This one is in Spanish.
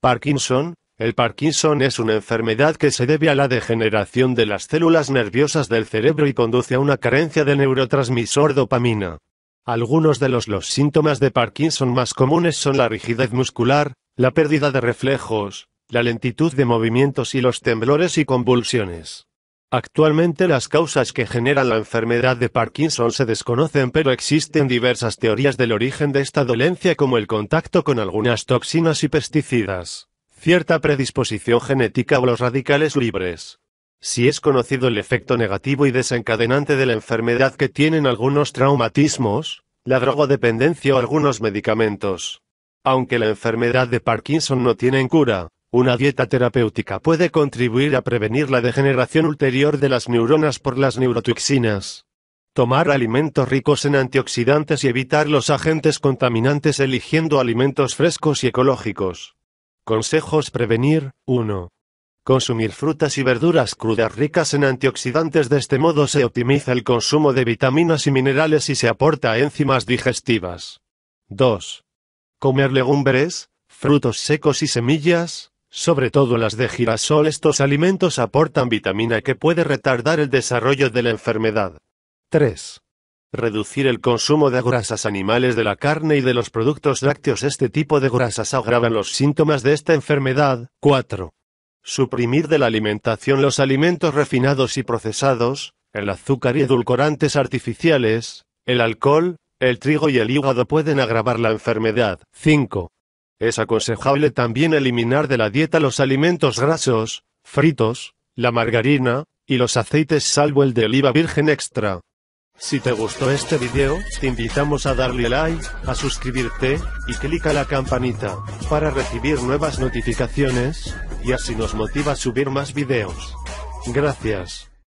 Parkinson, el Parkinson es una enfermedad que se debe a la degeneración de las células nerviosas del cerebro y conduce a una carencia de neurotransmisor dopamina. Algunos de los, los síntomas de Parkinson más comunes son la rigidez muscular, la pérdida de reflejos, la lentitud de movimientos y los temblores y convulsiones. Actualmente las causas que generan la enfermedad de Parkinson se desconocen pero existen diversas teorías del origen de esta dolencia como el contacto con algunas toxinas y pesticidas, cierta predisposición genética o los radicales libres. Si es conocido el efecto negativo y desencadenante de la enfermedad que tienen algunos traumatismos, la drogodependencia o algunos medicamentos. Aunque la enfermedad de Parkinson no tiene cura, una dieta terapéutica puede contribuir a prevenir la degeneración ulterior de las neuronas por las neurotoxinas. Tomar alimentos ricos en antioxidantes y evitar los agentes contaminantes eligiendo alimentos frescos y ecológicos. Consejos prevenir 1. Consumir frutas y verduras crudas ricas en antioxidantes de este modo se optimiza el consumo de vitaminas y minerales y se aporta a enzimas digestivas. 2. Comer legumbres, frutos secos y semillas, sobre todo las de girasol estos alimentos aportan vitamina e que puede retardar el desarrollo de la enfermedad. 3. Reducir el consumo de grasas animales de la carne y de los productos lácteos. Este tipo de grasas agravan los síntomas de esta enfermedad. 4. Suprimir de la alimentación los alimentos refinados y procesados, el azúcar y edulcorantes artificiales, el alcohol, el trigo y el hígado pueden agravar la enfermedad. 5. Es aconsejable también eliminar de la dieta los alimentos grasos, fritos, la margarina, y los aceites salvo el de oliva virgen extra. Si te gustó este video, te invitamos a darle like, a suscribirte, y clica la campanita, para recibir nuevas notificaciones, y así nos motiva a subir más videos. Gracias.